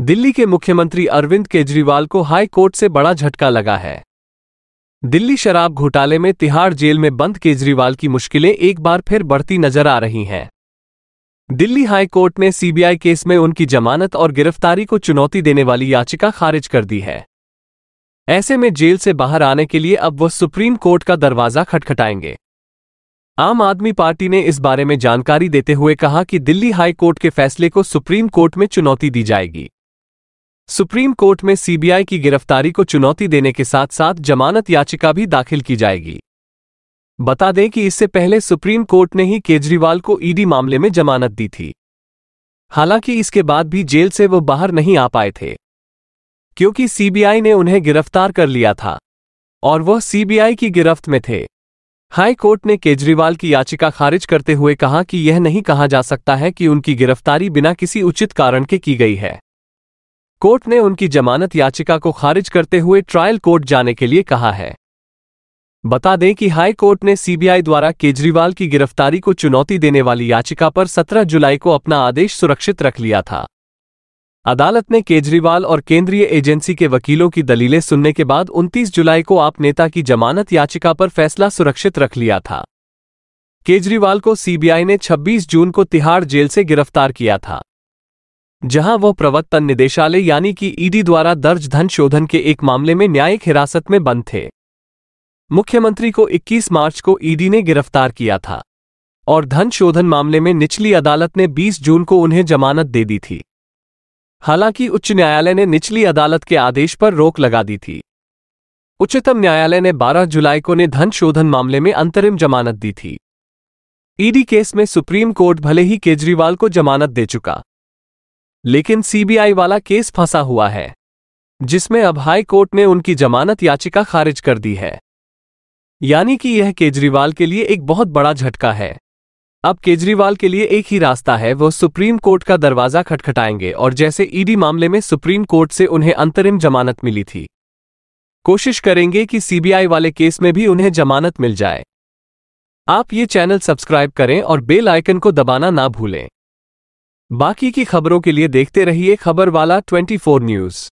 दिल्ली के मुख्यमंत्री अरविंद केजरीवाल को हाई कोर्ट से बड़ा झटका लगा है दिल्ली शराब घोटाले में तिहाड़ जेल में बंद केजरीवाल की मुश्किलें एक बार फिर बढ़ती नजर आ रही हैं दिल्ली हाई कोर्ट ने सीबीआई केस में उनकी जमानत और गिरफ्तारी को चुनौती देने वाली याचिका खारिज कर दी है ऐसे में जेल से बाहर आने के लिए अब वो सुप्रीम कोर्ट का दरवाजा खटखटाएंगे आम आदमी पार्टी ने इस बारे में जानकारी देते हुए कहा कि दिल्ली हाई कोर्ट के फैसले को सुप्रीम कोर्ट में चुनौती दी जाएगी सुप्रीम कोर्ट में सीबीआई की गिरफ्तारी को चुनौती देने के साथ साथ जमानत याचिका भी दाखिल की जाएगी बता दें कि इससे पहले सुप्रीम कोर्ट ने ही केजरीवाल को ईडी मामले में जमानत दी थी हालांकि इसके बाद भी जेल से वो बाहर नहीं आ पाए थे क्योंकि सीबीआई ने उन्हें गिरफ्तार कर लिया था और वह सीबीआई की गिरफ्त में थे हाई कोर्ट ने केजरीवाल की याचिका खारिज करते हुए कहा कि यह नहीं कहा जा सकता है कि उनकी गिरफ्तारी बिना किसी उचित कारण के की गई है कोर्ट ने उनकी जमानत याचिका को खारिज करते हुए ट्रायल कोर्ट जाने के लिए कहा है बता दें कि हाई कोर्ट ने सीबीआई द्वारा केजरीवाल की गिरफ्तारी को चुनौती देने वाली याचिका पर 17 जुलाई को अपना आदेश सुरक्षित रख लिया था अदालत ने केजरीवाल और केंद्रीय एजेंसी के वकीलों की दलीलें सुनने के बाद 29 जुलाई को आप नेता की जमानत याचिका पर फैसला सुरक्षित रख लिया था केजरीवाल को सीबीआई ने 26 जून को तिहाड़ जेल से गिरफ्तार किया था जहां वह प्रवर्तन निदेशालय यानी कि ईडी द्वारा दर्ज धन शोधन के एक मामले में न्यायिक हिरासत में बंद थे मुख्यमंत्री को 21 मार्च को ईडी ने गिरफ्तार किया था और धन शोधन मामले में निचली अदालत ने 20 जून को उन्हें जमानत दे दी थी हालांकि उच्च न्यायालय ने निचली अदालत के आदेश पर रोक लगा दी थी उच्चतम न्यायालय ने 12 जुलाई को ने धन शोधन मामले में अंतरिम जमानत दी थी ईडी केस में सुप्रीम कोर्ट भले ही केजरीवाल को जमानत दे चुका लेकिन सीबीआई वाला केस फंसा हुआ है जिसमें अब हाई कोर्ट ने उनकी जमानत याचिका खारिज कर दी है यानी कि यह केजरीवाल के लिए एक बहुत बड़ा झटका है अब केजरीवाल के लिए एक ही रास्ता है वह सुप्रीम कोर्ट का दरवाजा खटखटाएंगे और जैसे ईडी मामले में सुप्रीम कोर्ट से उन्हें अंतरिम जमानत मिली थी कोशिश करेंगे कि सीबीआई वाले केस में भी उन्हें जमानत मिल जाए आप ये चैनल सब्सक्राइब करें और बेल आइकन को दबाना ना भूलें बाकी की खबरों के लिए देखते रहिए खबर वाला ट्वेंटी न्यूज